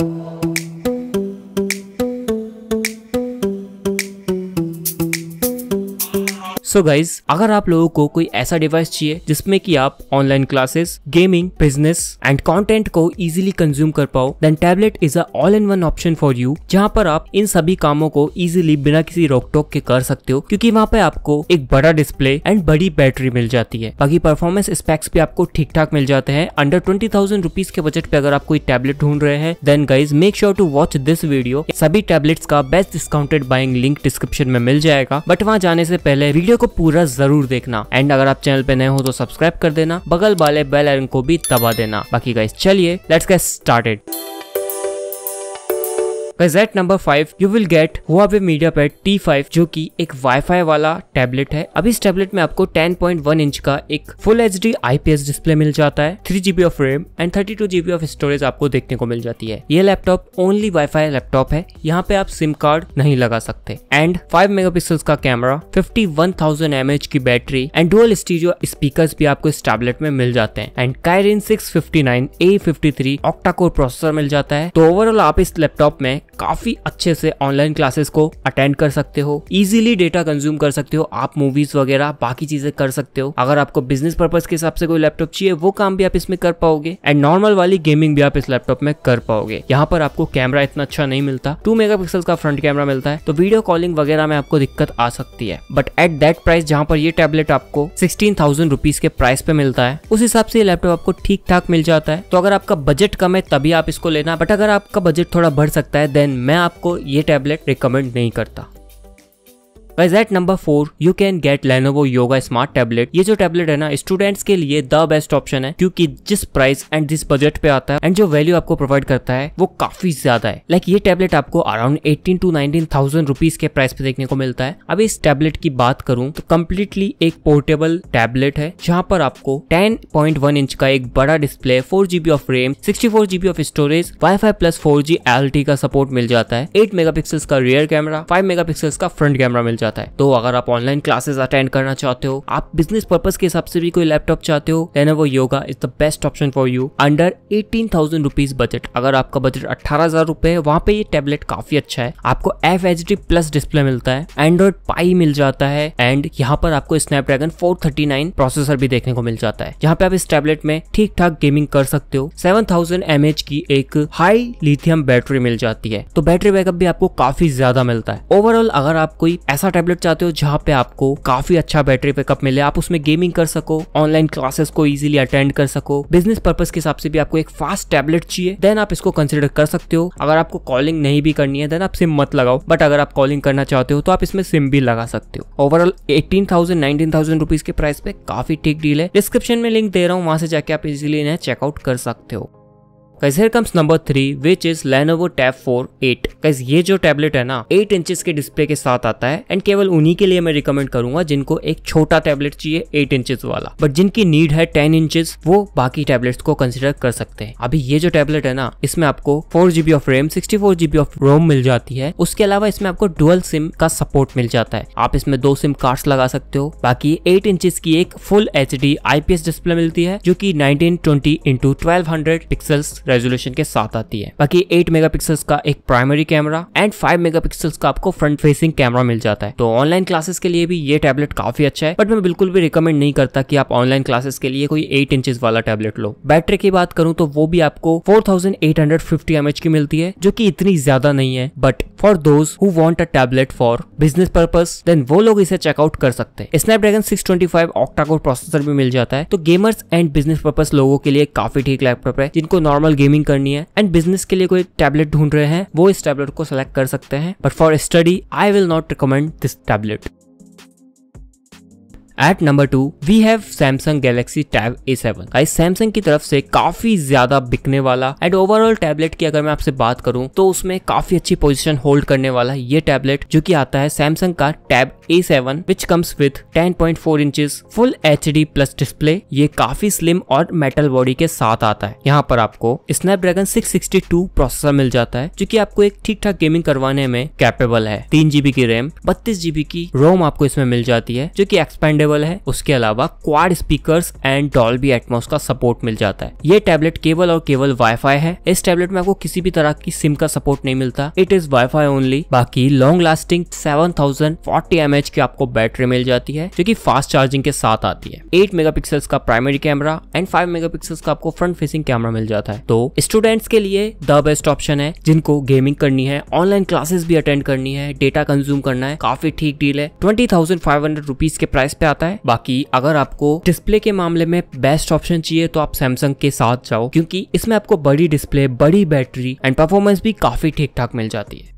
you so so guys अगर आप लोगों को कोई ऐसा डिवाइस चाहिए जिसमें कि आप online classes gaming business and content को इजीली कंज्यूम कर पाओ then tablet is a all in one option for you जहां पर आप इन सभी कामों को इजीली बिना किसी रोक टोक के कर सकते हो क्योंकि वहां पे आपको एक बड़ा डिस्प्ले एंड बड़ी बैटरी मिल जाती है बाकी परफॉर्मेंस स्पेक्स भी आपको ठीक ठाक मिल जाते हैं अंडर ट्वेंटी थाउजेंड रुपीज के बजट पे अगर आप कोई टैबलेट ढूंढ रहे हैं then guys make sure to watch this video सभी टैबलेट्स का best discounted buying link description में मिल जाएगा बट वहाँ जाने से पहले वीडियो को पूरा जरूर देखना एंड अगर आप चैनल पे नए हो तो सब्सक्राइब कर देना बगल वाले बेल आइकन को भी दबा देना बाकी गाइस चलिए let's get started gadget number five you will get pad T five जो की एक वाईफाई वाला टेबलेट है अब इस टेबलेट में आपको वन इंच का एक full H D IPS display मिल जाता है three GB of RAM and thirty two GB of storage आपको देखने को मिल जाती है ये लैपटॉप ओनली वाईफाई लैपटॉप है यहाँ पे आप सिम कार्ड नहीं लगा सकते एंड फाइव मेगापिक्सल्स का camera fifty one thousand m h की battery and dual stereo speaker भी आपको इस टैबलेट में मिल जाते हैं and Kirin six fifty nine A fifty three octa core processor मिल जाता है तो ओवरऑल आप इस लैपटॉप में काफी अच्छे से ऑनलाइन क्लासेस को अटेंड कर सकते हो इजीली डेटा कंज्यूम कर सकते हो आप मूवीज वगैरह बाकी चीजें कर सकते हो अगर आपको बिजनेस पर्पज के हिसाब से कोई लैपटॉप चाहिए वो काम भी आप इसमें कर पाओगे एंड नॉर्मल वाली गेमिंग भी आप इस लैपटॉप में कर पाओगे यहाँ पर आपको कैमरा इतना अच्छा नहीं मिलता टू मेगा का फ्रंट कैमरा मिलता है तो वीडियो कॉलिंग वगैरह में आपको दिक्कत आ सकती है बट एट दैट प्राइस जहाँ पर ये टैबलेट आपको सिक्सटीन थाउजेंड रुपीज के प्राइस पे मिलता है उस हिसाब से ये लैपटॉप आपको ठीक ठाक मिल जाता है तो अगर आपका बजट कम है तभी आप इसको लेना बट अगर आपका बजट थोड़ा बढ़ सकता है देन मैं आपको ये टैबलेट रिकमेंड नहीं करता guys at number four you can get Lenovo Yoga smart tablet ये जो टैबलेट है ना स्टूडेंट्स के लिए द बेस्ट ऑप्शन है क्योंकि जिस प्राइस एंड जिस बजट पे आता है एंड जो वैल्यू आपको प्रोवाइड करता है वो काफी ज्यादा है लाइक like ये टैबलेट आपको around eighteen to nineteen thousand rupees के प्राइस पे देखने को मिलता है अब इस टैबलेट की बात करूं तो कम्प्लीटली एक पोर्टेबल टैबलेट है जहां पर आपको टेन पॉइंट वन इंच का एक बड़ा display four GB of RAM sixty four GB of storage wifi plus four G LTE का सपोर्ट मिल जाता है एट मेगा का रियर कैमरा फाइव मेगा का फ्रंट कैमरा मिल जाता है जाता है तो अगर आप ऑनलाइन क्लासेस अटेंड करना चाहते हो आप बिजनेस पर्पज के हिसाब से भी कोई लैपटॉप चाहते हो Lenovo Yoga is the best option for you under eighteen thousand rupees budget अगर आपका बजट अट्ठारह हजार रुपए है वहाँ पे ये टेबलेट काफी अच्छा है आपको F H D plus display मिलता है एंड्रॉइड पाई मिल जाता है एंड यहाँ पर आपको Snapdragon four thirty nine processor भी देखने को मिल जाता है यहाँ पे आप इस टेबलेट में ठीक ठाक गेमिंग कर सकते हो सेवन थाउजेंड एम एच की एक हाई लिथियम बैटरी मिल जाती है तो बैटरी बैकअप भी आपको काफी ज्यादा मिलता है ओवरऑल अगर आप कोई ऐसा टैबलेट चाहते हो जहाँ पे आपको काफी अच्छा बैटरी बैकअप मिले आप उसमें गेमिंग कर सको ऑनलाइन क्लासेस को इजिली अटेंड कर सको बिजनेस पर्पज के हिसाब से भी आपको एक फास्ट टैबलेट चाहिए देन आप इसको कंसिडर कर सकते हो अगर आपको कॉलिंग नहीं भी करनी है देन आप सिम मत लगाओ बट अगर आप कॉलिंग करना चाहते हो तो आप इसमें सिम भी लगा सकते हो overall eighteen thousand nineteen thousand rupees के प्राइस पे काफी ठीक डील है डिस्क्रिप्शन में लिंक दे रहा हूँ वहां से जाके आप इजिली इन्हें चेकआउट कर सकते हो guys here comes number three which is Lenovo tab four eight guys ये जो टैबलेट है ना एट इंचेस के डिस्प्ले के साथ आता है एंड केवल उन्हीं के लिए मैं रिकमेंड करूंगा जिनको एक छोटा टैबलेट चाहिए एट इंचेस वाला बट जिनकी नीड है टेन इंचेस वो बाकी टैबलेट्स को कंसिडर कर सकते हैं अभी ये जो टैबलेट है ना इसमें आपको four GB of RAM sixty four GB of ROM मिल जाती है उसके अलावा इसमें आपको डुअल सिम का सपोर्ट मिल जाता है आप इसमें दो सिम कार्ड्स लगा सकते हो बाकी एट इंचेस की एक full H D IPS display मिलती है जो की nineteen twenty into twelve hundred pixels resolution के साथ आती है बाकी एट मेगा का एक primary camera and five mega का आपको फ्रंट फेसिंग कैमरा मिल जाता है तो ऑनलाइन क्लासेस के लिए भी ये टैबलेट काफी अच्छा है बट मैं बिल्कुल भी रिकमेंड नहीं करता कि आप ऑनलाइन क्लासेस के लिए कोई एट इंच वाला टैबलेट लो बैटरी की बात करूं तो वो भी आपको 4850 थाउजेंड की मिलती है जो कि इतनी ज्यादा नहीं है but for those who a tablet for business purpose then वो लोग इसे चेकआउट कर सकते हैं Snapdragon twenty five core processor भी मिल जाता है तो गेमर्स एंड बिजनेस पर्पज लोगों के लिए काफी ठीक लैपटॉप है जिनको नॉर्मल गेमिंग करनी है एंड बिजनेस के लिए कोई टैबलेट ढूंढ रहे हैं वो इस टैबलेट को सिलेक्ट कर सकते हैं but for study I will not recommend this tablet at number two we have Samsung Galaxy tab A seven Samsung की तरफ से काफी ज्यादा बिकने वाला एंड ओवरऑल टैबलेट की अगर मैं आपसे बात करूं तो उसमें काफी अच्छी पोजीशन होल्ड करने वाला ये टैबलेट जो कि आता है सैमसंग का tab A seven which comes with ten point four inch full H D plus display ये काफी स्लिम और मेटल बॉडी के साथ आता है यहाँ पर आपको Snapdragon six sixty two processor मिल जाता है जो की आपको एक ठीक ठाक गेमिंग करवाने में कैपेबल है तीन जीबी की रैम बत्तीस जीबी की रोम आपको इसमें मिल जाती है जो की एक्सपेंडेबल अवेलेबल है उसके अलावा quad speaker and Dolby Atmos का सपोर्ट मिल जाता है ये टैबलेट केवल और केवल वाईफाई है इस टैबलेट में आपको किसी भी तरह की सिम का सपोर्ट नहीं मिलता इट इज वाईफाई ओनली बाकी long lasting seven thousand forty m की आपको बैटरी मिल जाती है जो की फास्ट चार्जिंग के साथ आती है एट मेगा का primary camera and five mega का आपको फ्रंट फेसिंग कैमरा मिल जाता है तो स्टूडेंट्स के लिए द बेस्ट ऑप्शन है जिनको गेमिंग करनी है ऑनलाइन क्लासेस भी अटेंड करनी है डेटा कंज्यूम करना है काफी ठीक डील है twenty thousand five hundred rupees के प्राइस पे आता आता है बाकी अगर आपको डिस्प्ले के मामले में बेस्ट ऑप्शन चाहिए तो आप सैमसंग के साथ जाओ क्योंकि इसमें आपको बड़ी डिस्प्ले बड़ी बैटरी एंड परफॉर्मेंस भी काफी ठीक ठाक मिल जाती है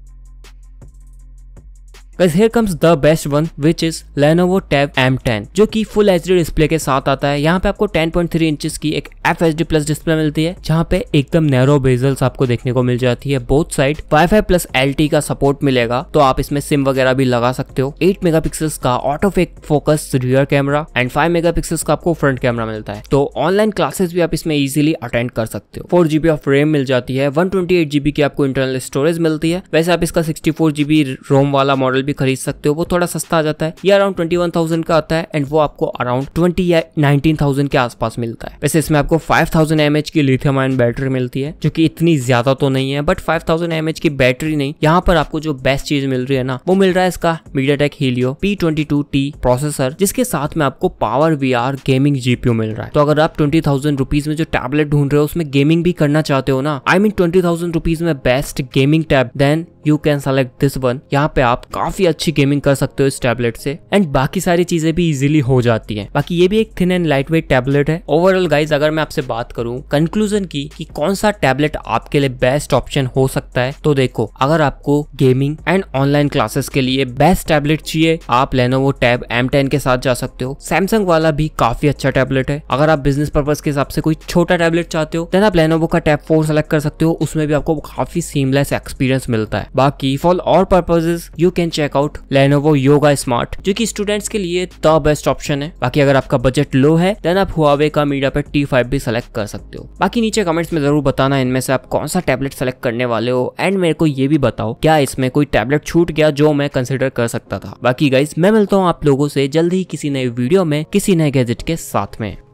Guys, here comes the best one, which is Lenovo Tab M10, जो कि फुल एच डिस्प्ले के साथ आता है यहाँ पे आपको 10.3 पॉइंट इंचेस की एक एफ एच प्लस डिस्प्ले मिलती है जहाँ पे एकदम नैरो बेजल्स आपको देखने को मिल जाती है both side wifi plus L का सपोर्ट मिलेगा तो आप इसमें सिम वगैरह भी लगा सकते हो एट मेगा का auto focus rear camera and five mega का आपको फ्रंट कैमरा मिलता है तो ऑनलाइन क्लासेस भी आप इसमें इजिली अटेंड कर सकते हो फोर जीबी ऑफ रेम मिल जाती है वन ट्वेंटी एट जीबी की आपको इंटरनल स्टोरेज मिलती है वैसे आप इसका सिक्सटी फोर जीबी रोम वाला मॉडल भी खरीद सकते हो वो थोड़ा सस्ता आ जाता है ये अराउंड ट्वेंटी वन थाउजेंड का आता है एंड वो आपको अराउंड ट्वेंटी या नाइनटीन थाउजेंड के आसपास मिलता है वैसे इसमें आपको फाइव थाउजेंड एमएच की लिथियम आयन बैटरी मिलती है जो की इतनी ज्यादा तो नहीं है बट फाइव थाउजेंड एमएच की बैटरी नहीं यहाँ पर आपको जो बेस्ट चीज मिल रही है ना वो मिल रहा है इसका MediaTek Helio P twenty two T processor जिसके साथ में आपको power V R gaming GPU मिल रहा है तो अगर आप ट्वेंटी थाउजेंड रुपीज में जो टैबलेट ढूंढ रहे हो उसमें गेमिंग भी करना चाहते हो ना I mean twenty thousand rupees में best gaming tab then you can select this one यहाँ पे आप काफी अच्छी गेमिंग कर सकते हो इस टैबलेट से एंड बाकी सारी चीजें भी इजिली हो जाती है बाकी ये भी एक thin and light weight tablet है ओवरऑल गाइज अगर मैं आपसे बात करूँ कंक्लूजन की कि कौन सा टैबलेट आपके लिए बेस्ट ऑप्शन हो सकता है तो देखो अगर आपको गेमिंग एंड ऑनलाइन क्लासेस के लिए बेस्ट टैबलेट चाहिए आप लेनोवो टैब एम टेन के साथ जा सकते हो सैमसंग वाला भी काफी अच्छा टैबलेट है अगर आप बिजनेस पर्पज के हिसाब से कोई छोटा टैबलेट चाहते हो देन आप लेनोवो का टैब फोर सेलेक्ट कर सकते हो उसमें भी आपको काफी सीमलेस एक्सपीरियंस मिलता है बाकी फॉर और purposes you can out Lenovo Yoga smart जो की स्टूडेंट्स के लिए द बेस्ट ऑप्शन है बाकी अगर आपका बजट लो है देन आप हुआवे का मीडिया पे टी फाइव भी सिलेक्ट कर सकते हो बाकी नीचे कमेंट्स में जरूर बताना इनमें से आप कौन सा टैबलेट सेलेक्ट करने वाले हो एंड मेरे को ये भी बताओ क्या इसमें कोई टैबलेट छूट गया जो मैं कंसिडर कर सकता था बाकी गाइज मैं मिलता हूँ आप लोगों से जल्द ही किसी नए वीडियो में किसी नए गैजेट के साथ में